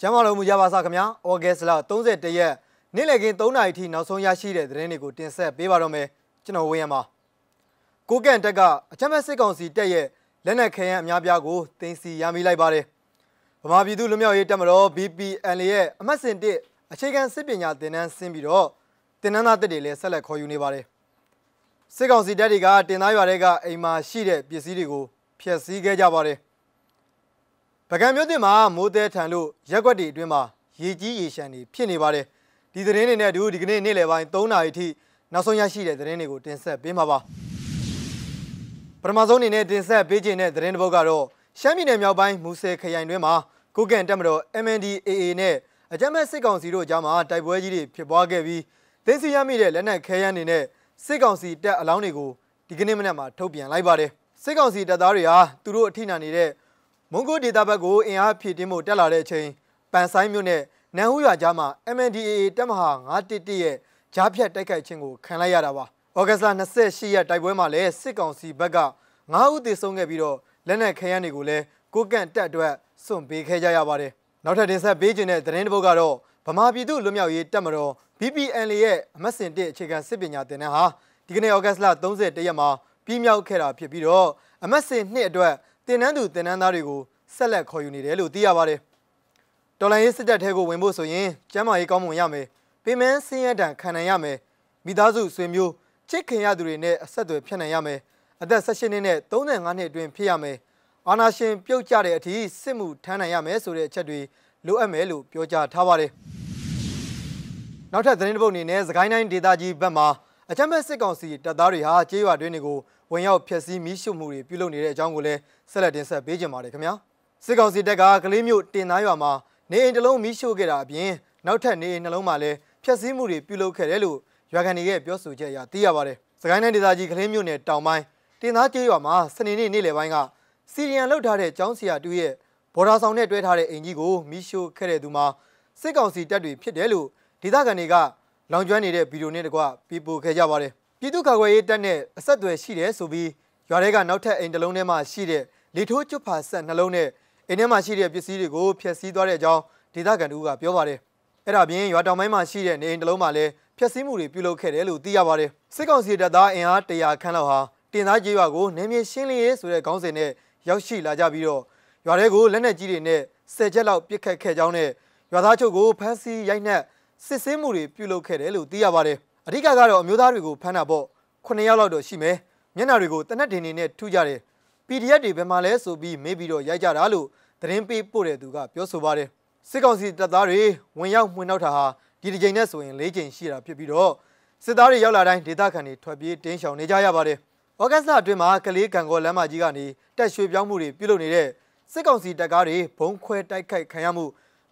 ကျမ်းမာလို့မူရပါစခင်ဗျာ။ဩဂတ်စ်လ31ရက်နေ့လည်ခင်း3နာရီထိနောက်ဆုံးရရှိတဲ့သတင်းတွေကိုတင်ဆက်ပေးပါတော့မယ်။ကျွန်တော်ဝင်းရမှာ။ကိုကန့်တက်ကအချမ်းမဲ့စစ်ကောင်စီတက်ရဲ့လက်နက်ခဲယမ်းအများပြားကိုတင်စီရမိလိုက်ပါတယ်။ဗမာပြည်သူလူမျိုးရေးတက်မတော် BPN ရဲ့အမှတ်စဉ်1အခြေခံစစ်ပညာသင်တန်းဆင်းပြီးတော့သင်တန်းသားတက်တွေလည်းဆက်လက်ခေါ်ယူနေပါတယ်။စစ်ကောင်စီတက်တွေကတင်သားရွာတွေကအိမ်မှာရှိတဲ့ပစ္စည်းတွေကိုဖျက်ဆီးခဲ့ကြပါတယ်။ပုဂံမြို့တင်မှာမိုးတဲထန်လို့ရက်ွက်တွေအတွင်းမှာရေကြီးရေရှမ်းတွေဖြစ်နေပါတယ်။ဒီသတင်းတွေနဲ့အတူဒီကနေ့နေ့လယ်ပိုင်း3နာရီထိနောက်ဆုံးရရှိတဲ့သတင်းတွေကိုတင်ဆက်ပေးမှာပါ။ပထမဆုံးအနေနဲ့တင်ဆက်ပေးခြင်းတဲ့သတင်းတစ်ပုဒ်ကတော့ရှမ်းပြည်နယ်မြောက်ပိုင်းမူဆယ်ခရိုင်တွင်းမှာကုကန့်တပ်မတော် MNDAA နဲ့အကြမ်းမဲ့စစ်ကောင်စီတို့ကြားမှာတိုက်ပွဲကြီးတွေဖြစ်ပွားခဲ့ပြီးတင်းစီရမိတဲ့လက်နက်ခဲယမ်းတွေနဲ့စစ်ကောင်စီတပ်အလောင်းတွေကိုဒီကနေ့မနက်မှာထုတ်ပြန်လိုက်ပါတယ်စစ်ကောင်စီတပ်သားတွေဟာသူတို့အထိနာနေတဲ့ွန်ဂိုဒေတာဘက်ကိုအင်အားဖြည့်တင်းမှုတက်လာတဲ့အချိန်ပန်ဆိုင်မြို့နယ်နန်ဟူရွာကြားမှာ MNDAA တပ်မဟာ911ရဲ့ကြားဖြတ်တိုက်ခိုက်ခြင်းကိုခံလိုက်ရတာပါ။ဩဂတ်လ28ရက်တိုက်ပွဲမှာလည်းစစ်ကောင်စီဘက်က9ဦးသေဆုံးခဲ့ပြီးတော့လက်နက်ခဲယမ်းတွေကိုလည်းကိုကန့်တက်အတွက်စွန့်ပေးခဲ့ကြရပါတယ်။နောက်ထပ်တင်ဆက်ပေးခြင်းတဲ့သတင်းတစ်ပုဒ်ကတော့ဗမာပြည်သူလူမျိုးရေးတပ်မတော် BPN ရဲ့အမတ်စင်တဲ့အခြေခံစစ်ပညာသင်တန်းဟာဒီကနေ့ဩဂတ်လ31ရက်မှာပြည်မြောက်ခဲ့တာဖြစ်ပြီးတော့အမတ်စင်နှစ်အတွက်တင်နန်းသူတင်နန်းသားတွေကိုဆက်လက်ခေါ်ယူနေတယ်လို့သိရပါတယ်။တော်လိုင်းရေးစစ်တပ်ထဲကိုဝင်ဖို့ဆိုရင်ကျမ်းမာရေးကောင်းမွန်ရမယ်။ပင်မဆင်းရဲတံခံနိုင်ရမယ်။မိသားစုဆွေမျိုးချစ်ခင်ရသူတွေနဲ့အဆက်အသွယ်ဖြတ်နိုင်ရမယ်။အသက်16နှစ်နဲ့35နှစ်အတွင်းဖြစ်ရမယ်။အာနာရှင်ပြုတ်ကျတဲ့အထိစစ်မှုထမ်းနိုင်ရမယ်ဆိုတဲ့အချက်တွေလိုအပ်မယ်လို့ပြောကြားထားပါတယ်။နောက်ထပ်သတင်းတစ်ပုဒ်အနေနဲ့သခိုင်းတိုင်းဒေသကြီးဘက်မှာအချမ်းဘက်စစ်ကောင်စီတပ်သားတွေဟာကြေးရွာတွင်းတွေကိုဝင်ရောက်ဖျက်ဆီးမိရှုမှုတွေပြုလုပ်နေတဲ့အကြောင်းကိုလည်းဆက်လက်တင်ဆက်ပေးကြပါမယ်ခင်ဗျာစစ်ကောင်စီတပ်ကကလေးမျိုးတင်သားရွာမှာနေအိမ်တစ်လုံးမိရှုခဲ့တာအပြင်နောက်ထပ်နေအိမ်နှလုံးမှာလည်းဖျက်ဆီးမှုတွေပြုလုပ်ခဲ့တယ်လို့ရွာခံတွေရဲ့ပြောဆိုချက်အရသိရပါတယ်စကိုင်းတိုင်းဒေသကြီးကလေးမျိုးနယ်တောင်ပိုင်းတင်သားကျေးရွာမှာစနေနေ့နေ့လယ်ပိုင်းကစီရီယံလောက်ထားတဲ့ကျောင်းဆရာတူရဲ့ဘော်ဒါဆောင်နဲ့တွဲထားတဲ့အိမ်ကြီးကိုမိရှုခဲ့တဲ့သူမှာစစ်ကောင်စီတပ်တွေဖြစ်တယ်လို့ဒေသခံတွေကလောင်ကျွမ်းနေတဲ့ဗီဒီယိုနဲ့တကွပြပို့ခဲ့ကြပါတယ်ပြည်သူ့ကာကွယ်ရေးတပ်နဲ့အဆက်အသွယ်ရှိတယ်ဆိုပြီးရွာထဲကနောက်ထပ်အိမ်တစ်လုံးထဲမှာရှိတဲ့လေထိုးကျွတ်ဖာဆက်နှလုံးနဲ့အိမ်ထဲမှာရှိတဲ့ပစ္စည်းတွေကိုဖျက်ဆီးသွားတဲ့အကြောင်းဒေသခံတို့ကပြောပါတယ်။အဲ့ဒါပြင်ရွာတောင်ပိုင်းမှာရှိတဲ့နေအိမ်တစ်လုံးမှာလည်းဖျက်ဆီးမှုတွေပြုလုပ်ခဲ့တယ်လို့သိရပါတယ်။စစ်ကောင်စီတပ်သားအင်အား100ခန့်လောက်ဟာတင်သားကြေးရွာကိုနေမြေရှင်းလင်းရေးဆိုတဲ့ခေါင်းစဉ်နဲ့ရောက်ရှိလာကြပြီးတော့ရွာထဲကိုလက်နက်ကြီးတွေနဲ့ဆယ်ချက်လောက်ပစ်ခတ်ခဲ့ကြောင်းနဲ့ရွာသားချုပ်ကိုဖမ်းဆီးရိုက်နှက်စစ်ဆေးမှုတွေပြုလုပ်ခဲ့တယ်လို့သိရပါတယ်အဓိကကတော့အမျိုးသားတွေကိုဖမ်းတာပေါ့9ယောက်လောက်တော့ရှိမယ်မျက်နှာတွေကိုတနက်တင်နေနဲ့ထုကြတယ် PDF တွေဘယ်မှာလဲဆိုပြီးမေးပြီးတော့ရိုက်ကြတာလို့သတင်းပေးပို့တဲ့သူကပြောဆိုပါတယ်စစ်ကောင်စီတပ်သားတွေဝင်ရောက်မှွေနောက်တာဟာဒီတစ်ကြိမ်နဲ့ဆိုရင်၄ကြိမ်ရှိတာဖြစ်ပြီးတော့စစ်သားတွေရောက်လာတိုင်းဒေသခံတွေထွက်ပြေးတင်းရှောင်နေကြရပါတယ်ဩဂတ်စ်လအတွင်းမှာကလေးကံကောလမ်းမကြီးကနေတက်ရွှေပြောင်းမှုတွေပြုလုပ်နေတဲ့စစ်ကောင်စီတပ်ကားတွေဘုံခွဲတိုက်ခိုက်ခံရမှု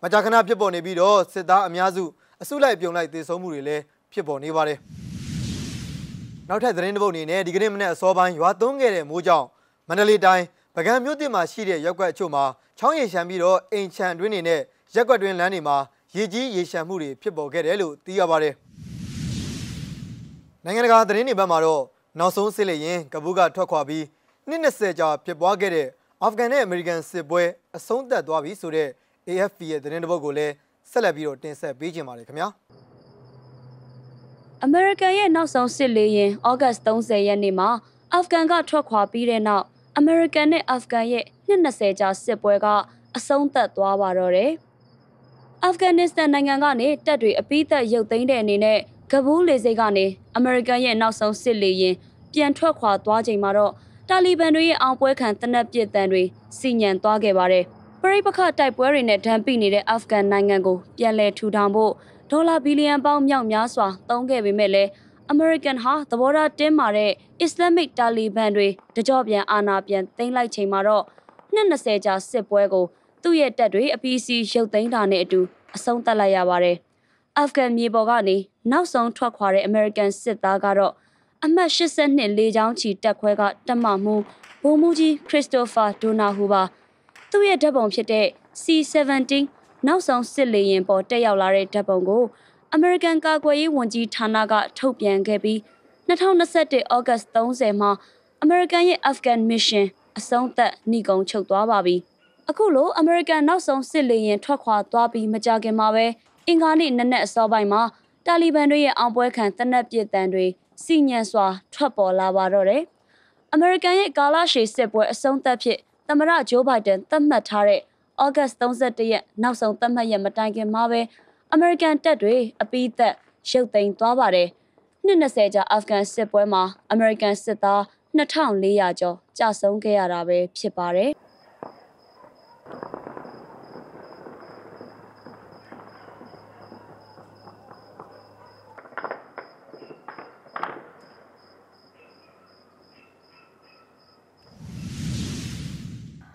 မကြာခဏဖြစ်ပေါ်နေပြီးတော့စစ်သားအများစုအစုလိုက်ပြုံလိုက်သေဆုံးမှုတွေလည်းဖြစ်ပေါ်နေပါတယ်။နောက်ထပ်သတင်းတစ်ပုဒ်အနေနဲ့ဒီကနေ့မနက်အစောပိုင်းရွာသွန်းခဲ့တဲ့မိုးကြောင့်မန္တလေးတိုင်းပုဂံမြို့တင်မှာရှိတဲ့ရက်ကွက်အချို့မှာချောင်းရေရှမ်းပြီးတော့အိမ်ခြံတွင်းတွေနဲ့ရက်ကွက်တွင်းလမ်းတွေမှာရေကြီးရေရှမ်းမှုတွေဖြစ်ပေါ်ခဲ့တယ်လို့သိရပါတယ်။နိုင်ငံတကာသတင်းတွေဘက်မှာတော့နောက်ဆုံးစစ်လေရင်ကပူးကထွက်ခွာပြီး20ကြာဖြစ်ပွားခဲ့တဲ့အာဖဂန်နဲ့အမေရိကန်စစ်ပွဲအဆုံးသတ်သွားပြီဆိုတဲ့ AFP ရဲ့သတင်းတပုတ်ကိုလည်းဆက်လက်ပြီးတော့တင်ဆက်ပေးခြင်းပါတယ်ခင်ဗျာ။အမေရိကန်ရဲ့နောက်ဆုံးစစ်လေယာဉ်ဩဂတ်30ရက်နေ့မှာအာဖဂန်ကထွက်ခွာပြီးတဲ့နောက်အမေရိကန်နဲ့အာဖဂန်ရဲ့20ကြာစစ်ပွဲက အဆုံးသတ်သွားပါတော့တယ်။အာဖဂန်နစ္စတန်နိုင်ငံကနေတပ်တွေအပိသက်ရုပ်သိမ်းတဲ့အနေနဲ့ကဘူးလေစိတ်ကနေအမေရိကန်ရဲ့နောက်ဆုံးစစ်လေယာဉ်ပြန်ထွက်ခွာသွားချိန်မှာတော့တာလီဘန်တွေရဲ့အောင်ပွဲခံတနက်ပစ်တမ်းတွေစီညံသွားခဲ့ပါတယ်။ပရိပခတိုက်ပွဲတွေနဲ့ဒဏ်ပိနေတဲ့အာဖဂန်နိုင်ငံကိုပြန်လည်ထူထောင်ဖို့ဒေါ်လာဘီလီယံပေါင်းမြောက်များစွာသုံးခဲ့ပေမဲ့လည်း American ဟာသဘောထားတင်းမာတဲ့ Islamic Taliban တွေတကြော့ပြန်အာဏာပြန်သိမ်းလိုက်ချိန်မှာတော့20ကြာစစ်ပွဲကို သူ့ရဲ့တပ်တွေအပီစီရုပ်သိမ်းတာနဲ့အတူအဆုံးသတ်လိုက်ရပါတယ်။ Afghan မြေပေါ်ကနေနောက်ဆုံးထွက်ခွာတဲ့ American စစ်သားကတော့အမှတ်82လေးချောင်းချီတက်ခွဲကတက်မမှုဘိုးမူကြီးခရစ်စတိုဖာဒိုနာဟူပါသူ့ရဲ့ဓာတ်ပုံဖြစ်တဲ့ C17 နောက်ဆုံးစစ်လေရင်ပေါ်တက်ရောက်လာတဲ့ဓာတ်ပုံကို American ကာကွယ်ရေးဝန်ကြီးဌာနကထုတ်ပြန်ခဲ့ပြီး2021 August 30မှာ American ရဲ့ Afghan Mission အဆုံးသတ်နှိကုံချုပ်သွားပါပြီ။အခုလို American နောက်ဆုံးစစ်လေရင်ထွက်ခွာသွားပြီးမကြခင်မှာပဲအင်္ဂါနေ့နနက်အစောပိုင်းမှာတာလီဘန်တို့ရဲ့အောင်ပွဲခံတနက်ပစ်တမ်းတွေစီညံစွာထွက်ပေါ်လာပါတော့တယ်။ American ရဲ့ကာလရှည်စစ်ပွဲအဆုံးသတ်ဖြစ် သမ္မတဂျိုးဘိုင်ဒန်သတ်မှတ်ထားတဲ့ဩဂတ်31ရက်နောက်ဆုံးသတ်မှတ်ရက်မတိုင်ခင်မှာပဲအမေရိကန်တပ်တွေအပိသက်ရုပ်သိမ်းသွားပါတယ်။နှစ်20ကြာအာဖဂန်စစ်ပွဲမှာအမေရိကန်စစ်သား2400ကျော်ကြာဆုံးခဲ့ရတာပဲဖြစ်ပါတယ်။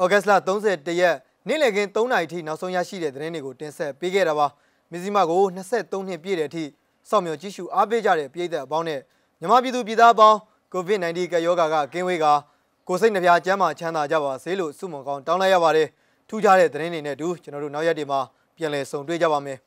ဩဂတ်စ်လ31ရက်နေ့လည်ခင်း3နာရီထိနောက်ဆုံးရရှိတဲ့သတင်းတွေကိုတင်ဆက်ပေးခဲ့တာပါမဇီမာကို23နှစ်ပြည့်တဲ့အထိစောင့်မျှော်ကြည့်ရှုအားပေးကြတဲ့ပြည်သက်အပေါင်းနဲ့မြန်မာပြည်သူပြည်သားအပေါင်း COVID-19 ကပ်ရောဂါကကင်းဝေးကာကိုစိတ်နှပြချမ်းသာချမ်းသာကြပါစေလို့ဆုမွန်ကောင်းတောင်းလိုက်ရပါတယ်ထူးခြားတဲ့သတင်းတွေနဲ့အတူကျွန်တော်တို့နောက်ရက်တွေမှာပြန်လည်ဆုံတွေ့ကြပါမယ်